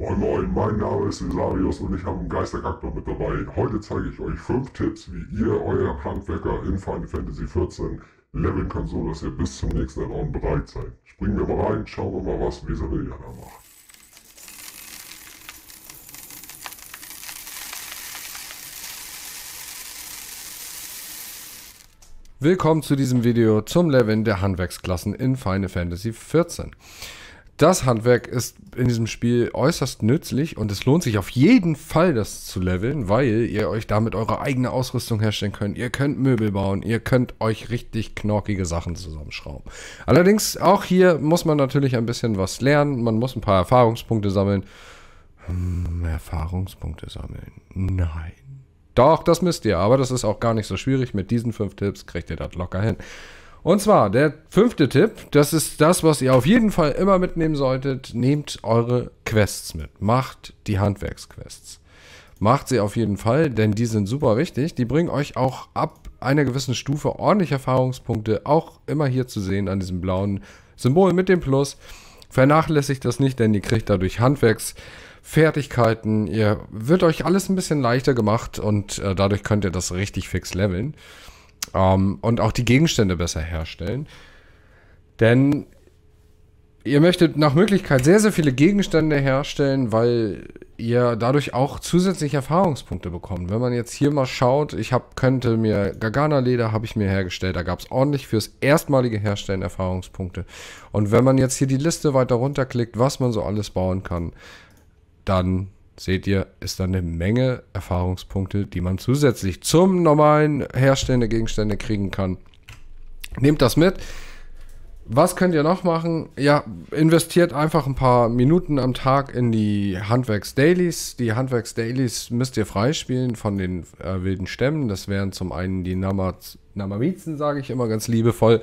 Moin Moin, mein Name ist Visarius und ich habe einen Geisterkaktor mit dabei. Heute zeige ich euch 5 Tipps, wie ihr euer Handwerker in Final Fantasy XIV leveln könnt, so dass ihr bis zum nächsten add bereit seid. Springen wir mal rein, schauen wir mal, was Vesaria da macht. Willkommen zu diesem Video zum Leveln der Handwerksklassen in Final Fantasy XIV das Handwerk ist in diesem Spiel äußerst nützlich und es lohnt sich auf jeden Fall, das zu leveln, weil ihr euch damit eure eigene Ausrüstung herstellen könnt. Ihr könnt Möbel bauen, ihr könnt euch richtig knorkige Sachen zusammenschrauben. Allerdings, auch hier muss man natürlich ein bisschen was lernen. Man muss ein paar Erfahrungspunkte sammeln. Hm, Erfahrungspunkte sammeln. Nein. Doch, das müsst ihr, aber das ist auch gar nicht so schwierig. Mit diesen fünf Tipps kriegt ihr das locker hin. Und zwar der fünfte Tipp, das ist das, was ihr auf jeden Fall immer mitnehmen solltet. Nehmt eure Quests mit. Macht die Handwerksquests. Macht sie auf jeden Fall, denn die sind super wichtig. Die bringen euch auch ab einer gewissen Stufe ordentlich Erfahrungspunkte. Auch immer hier zu sehen an diesem blauen Symbol mit dem Plus. Vernachlässigt das nicht, denn ihr kriegt dadurch Handwerksfertigkeiten. Ihr wird euch alles ein bisschen leichter gemacht und äh, dadurch könnt ihr das richtig fix leveln. Ähm, und auch die Gegenstände besser herstellen. Denn ihr möchtet nach Möglichkeit sehr, sehr viele Gegenstände herstellen, weil ihr dadurch auch zusätzliche Erfahrungspunkte bekommt. Wenn man jetzt hier mal schaut, ich hab, könnte mir Gargana-Leder habe ich mir hergestellt, da gab es ordentlich fürs erstmalige Herstellen Erfahrungspunkte. Und wenn man jetzt hier die Liste weiter runterklickt, was man so alles bauen kann, dann seht ihr, ist da eine Menge Erfahrungspunkte, die man zusätzlich zum normalen Herstellen der Gegenstände kriegen kann. Nehmt das mit was könnt ihr noch machen? Ja, investiert einfach ein paar Minuten am Tag in die Handwerks-Dailies. Die Handwerks-Dailies müsst ihr freispielen von den äh, wilden Stämmen. Das wären zum einen die Namaz Namamizen, sage ich immer ganz liebevoll.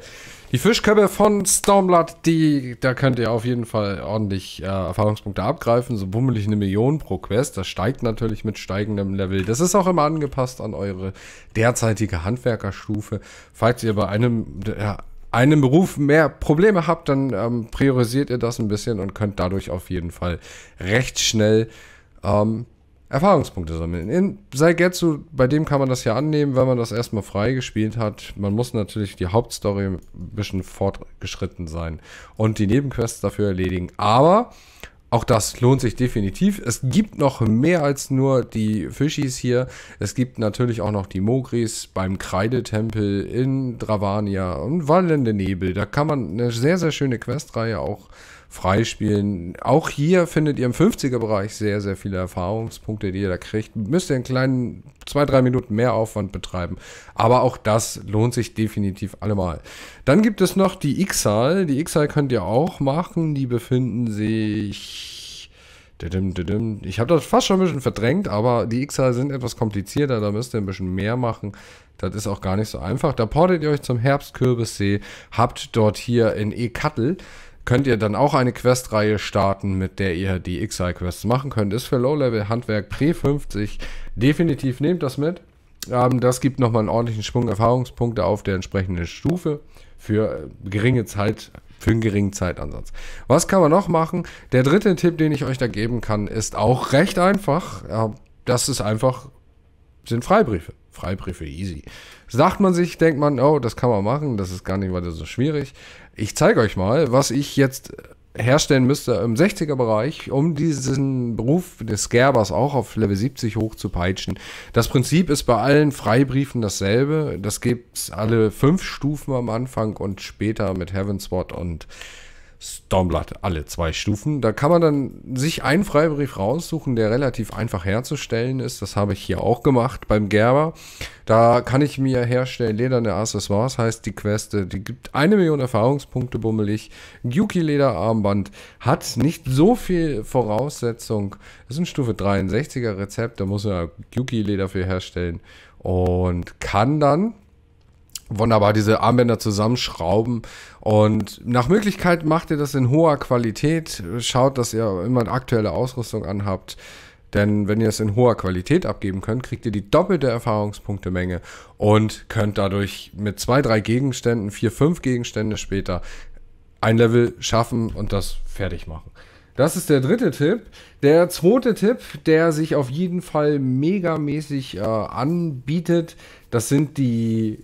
Die Fischköppe von Stormblood, die, da könnt ihr auf jeden Fall ordentlich äh, Erfahrungspunkte abgreifen. So bummelig eine Million pro Quest. Das steigt natürlich mit steigendem Level. Das ist auch immer angepasst an eure derzeitige Handwerkerstufe. Falls ihr bei einem... Ja, einem Beruf mehr Probleme habt, dann ähm, priorisiert ihr das ein bisschen und könnt dadurch auf jeden Fall recht schnell ähm, Erfahrungspunkte sammeln. In Saigetsu, bei dem kann man das ja annehmen, wenn man das erstmal freigespielt hat. Man muss natürlich die Hauptstory ein bisschen fortgeschritten sein und die Nebenquests dafür erledigen. Aber auch das lohnt sich definitiv. Es gibt noch mehr als nur die Fischis hier. Es gibt natürlich auch noch die Mogris beim Kreidetempel in Dravania und Wallende Nebel. Da kann man eine sehr, sehr schöne Questreihe auch äh, freispielen. Auch hier findet ihr im 50er-Bereich sehr, sehr viele Erfahrungspunkte, die ihr da kriegt. Müsst ihr einen kleinen zwei, drei Minuten mehr Aufwand betreiben. Aber auch das lohnt sich definitiv allemal. Dann gibt es noch die Ixal. Die Ixal könnt ihr auch machen. Die befinden sich ich habe das fast schon ein bisschen verdrängt, aber die XR sind etwas komplizierter, da müsst ihr ein bisschen mehr machen. Das ist auch gar nicht so einfach. Da portet ihr euch zum Herbstkürbissee, habt dort hier in E-Kattel könnt ihr dann auch eine Questreihe starten, mit der ihr die XI-Quests machen könnt. Ist für Low-Level-Handwerk P50. Definitiv nehmt das mit. Ähm, das gibt nochmal einen ordentlichen Schwung Erfahrungspunkte auf der entsprechenden Stufe für äh, geringe Zeit für einen geringen Zeitansatz. Was kann man noch machen? Der dritte Tipp, den ich euch da geben kann, ist auch recht einfach. Ähm, das ist einfach, sind Freibriefe. Freibriefe easy. Sagt man sich, denkt man, oh, das kann man machen, das ist gar nicht weiter so schwierig. Ich zeige euch mal, was ich jetzt herstellen müsste im 60er Bereich, um diesen Beruf des Gerbers auch auf Level 70 hochzupeitschen. Das Prinzip ist bei allen Freibriefen dasselbe. Das gibt es alle fünf Stufen am Anfang und später mit Heaven's Ward und Stormblood alle zwei Stufen. Da kann man dann sich einen Freibrief raussuchen, der relativ einfach herzustellen ist. Das habe ich hier auch gemacht beim Gerber. Da kann ich mir herstellen lederne Accessoires, heißt die Queste. Die gibt eine Million Erfahrungspunkte bummelig. Yuki Lederarmband hat nicht so viel Voraussetzung. Das ist ein Stufe 63er Rezept, da muss man Yuki Leder für herstellen und kann dann wunderbar diese Armbänder zusammenschrauben und nach Möglichkeit macht ihr das in hoher Qualität. Schaut, dass ihr immer aktuelle Ausrüstung anhabt. Denn wenn ihr es in hoher Qualität abgeben könnt, kriegt ihr die doppelte Erfahrungspunktemenge und könnt dadurch mit zwei, drei Gegenständen, vier, fünf Gegenstände später ein Level schaffen und das fertig machen. Das ist der dritte Tipp. Der zweite Tipp, der sich auf jeden Fall megamäßig äh, anbietet, das sind die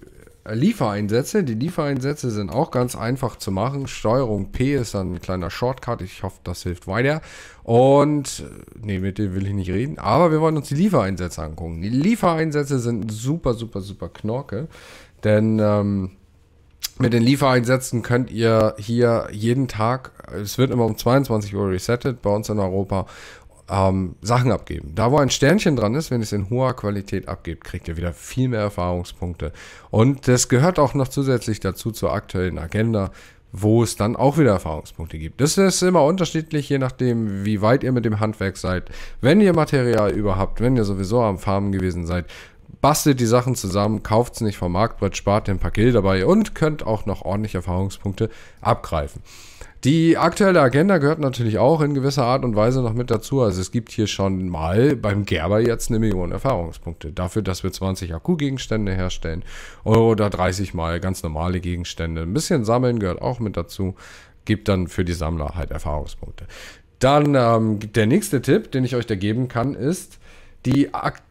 Liefereinsätze. Die Liefereinsätze sind auch ganz einfach zu machen. Steuerung P ist dann ein kleiner Shortcut. Ich hoffe, das hilft weiter. Und, äh, nee, mit dem will ich nicht reden. Aber wir wollen uns die Liefereinsätze angucken. Die Liefereinsätze sind super, super, super Knorke. Denn, ähm, mit den Liefereinsätzen könnt ihr hier jeden Tag, es wird immer um 22 Uhr resettet bei uns in Europa ähm, Sachen abgeben. Da, wo ein Sternchen dran ist, wenn ihr es in hoher Qualität abgebt, kriegt ihr wieder viel mehr Erfahrungspunkte. Und das gehört auch noch zusätzlich dazu zur aktuellen Agenda, wo es dann auch wieder Erfahrungspunkte gibt. Das ist immer unterschiedlich, je nachdem, wie weit ihr mit dem Handwerk seid. Wenn ihr Material überhaupt, wenn ihr sowieso am Farmen gewesen seid, Bastelt die Sachen zusammen, kauft es nicht vom Marktbrett, spart ein paar Geld dabei und könnt auch noch ordentlich Erfahrungspunkte abgreifen. Die aktuelle Agenda gehört natürlich auch in gewisser Art und Weise noch mit dazu. Also es gibt hier schon mal beim Gerber jetzt eine Million Erfahrungspunkte. Dafür, dass wir 20 Akku-Gegenstände herstellen oder 30 mal ganz normale Gegenstände. Ein bisschen sammeln gehört auch mit dazu. Gibt dann für die Sammler halt Erfahrungspunkte. Dann ähm, der nächste Tipp, den ich euch da geben kann, ist die Aktivität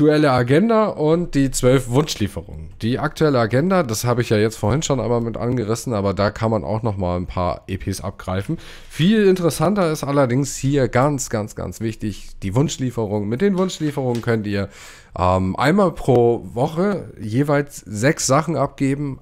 aktuelle Agenda und die zwölf Wunschlieferungen. Die aktuelle Agenda, das habe ich ja jetzt vorhin schon einmal mit angerissen, aber da kann man auch noch mal ein paar EPs abgreifen. Viel interessanter ist allerdings hier ganz, ganz, ganz wichtig die Wunschlieferung. Mit den Wunschlieferungen könnt ihr ähm, einmal pro Woche jeweils sechs Sachen abgeben,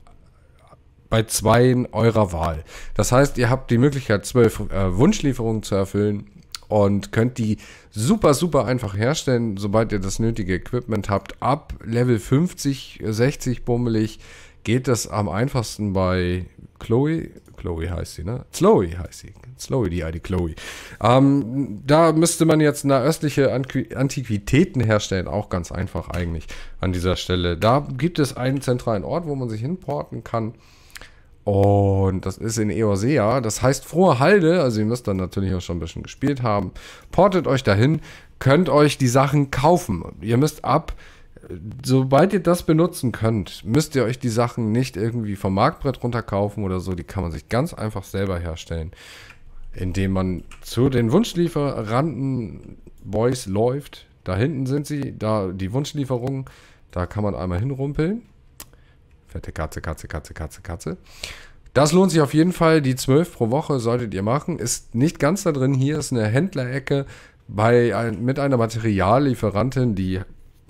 bei zwei eurer Wahl. Das heißt, ihr habt die Möglichkeit, zwölf äh, Wunschlieferungen zu erfüllen und könnt die super, super einfach herstellen, sobald ihr das nötige Equipment habt. Ab Level 50, 60 bummelig geht das am einfachsten bei Chloe. Chloe heißt sie, ne? Chloe heißt sie. Chloe, die alte Chloe. Ähm, da müsste man jetzt eine östliche Antiquitäten herstellen. Auch ganz einfach eigentlich an dieser Stelle. Da gibt es einen zentralen Ort, wo man sich hinporten kann. Und das ist in Eorzea. Das heißt frohe Halde. Also ihr müsst dann natürlich auch schon ein bisschen gespielt haben. Portet euch dahin. Könnt euch die Sachen kaufen. Ihr müsst ab. Sobald ihr das benutzen könnt, müsst ihr euch die Sachen nicht irgendwie vom Marktbrett runterkaufen oder so. Die kann man sich ganz einfach selber herstellen, indem man zu den Wunschlieferanten-Boys läuft. Da hinten sind sie, da die Wunschlieferungen. Da kann man einmal hinrumpeln Fette Katze, Katze, Katze, Katze, Katze. Das lohnt sich auf jeden Fall. Die 12 pro Woche solltet ihr machen. Ist nicht ganz da drin. Hier ist eine Händlerecke bei, mit einer Materiallieferantin, die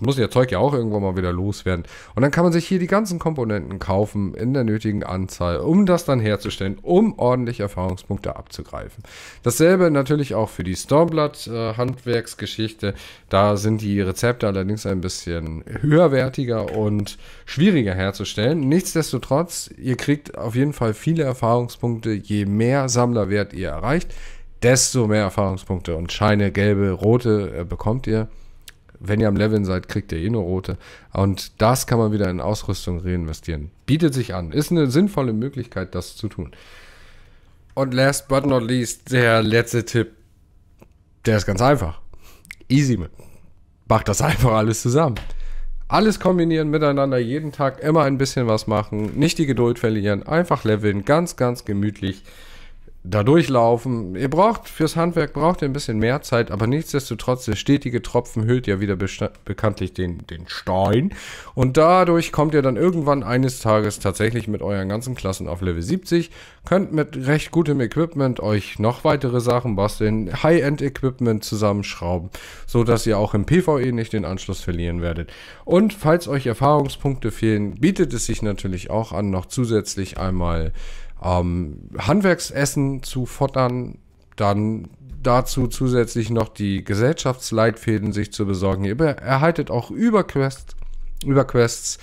muss ihr Zeug ja auch irgendwann mal wieder loswerden. Und dann kann man sich hier die ganzen Komponenten kaufen in der nötigen Anzahl, um das dann herzustellen, um ordentlich Erfahrungspunkte abzugreifen. Dasselbe natürlich auch für die Stormblood-Handwerksgeschichte. da sind die Rezepte allerdings ein bisschen höherwertiger und schwieriger herzustellen. Nichtsdestotrotz, ihr kriegt auf jeden Fall viele Erfahrungspunkte, je mehr Sammlerwert ihr erreicht. Desto mehr Erfahrungspunkte und Scheine, gelbe, rote äh, bekommt ihr wenn ihr am Leveln seid, kriegt ihr eh eine rote. Und das kann man wieder in Ausrüstung reinvestieren. Bietet sich an. Ist eine sinnvolle Möglichkeit, das zu tun. Und last but not least, der letzte Tipp. Der ist ganz einfach. Easy. Macht das einfach alles zusammen. Alles kombinieren miteinander, jeden Tag immer ein bisschen was machen, nicht die Geduld verlieren, einfach leveln, ganz, ganz gemütlich da durchlaufen. Ihr braucht, fürs Handwerk braucht ihr ein bisschen mehr Zeit, aber nichtsdestotrotz, der stetige Tropfen hüllt ja wieder bekanntlich den, den Stein. Und dadurch kommt ihr dann irgendwann eines Tages tatsächlich mit euren ganzen Klassen auf Level 70, könnt mit recht gutem Equipment euch noch weitere Sachen basteln, High-End-Equipment zusammenschrauben, so dass ihr auch im PvE nicht den Anschluss verlieren werdet. Und falls euch Erfahrungspunkte fehlen, bietet es sich natürlich auch an, noch zusätzlich einmal ähm, Handwerksessen zu futtern, dann dazu zusätzlich noch die Gesellschaftsleitfäden sich zu besorgen. Ihr erhaltet auch über Quests, über Quests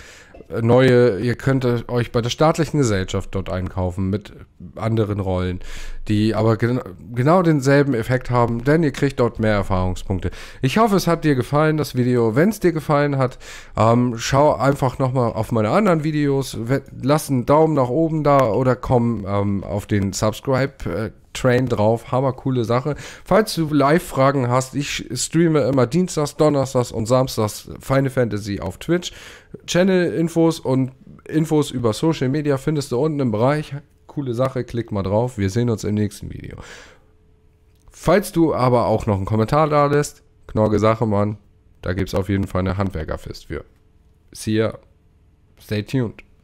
äh, neue, ihr könnt euch bei der staatlichen Gesellschaft dort einkaufen mit anderen Rollen, die aber gen genau denselben Effekt haben, denn ihr kriegt dort mehr Erfahrungspunkte. Ich hoffe, es hat dir gefallen, das Video. Wenn es dir gefallen hat, ähm, schau einfach nochmal auf meine anderen Videos, lass einen Daumen nach oben da oder komm ähm, auf den Subscribe. Äh, Train drauf. Hammer coole Sache. Falls du Live-Fragen hast, ich streame immer Dienstags, Donnerstags und Samstags Final Fantasy auf Twitch. Channel in Infos und Infos über Social Media findest du unten im Bereich. Coole Sache, klick mal drauf. Wir sehen uns im nächsten Video. Falls du aber auch noch einen Kommentar da lässt, Knorke Sache, Mann, da gibt es auf jeden Fall eine Handwerkerfest für. See ya. Stay tuned.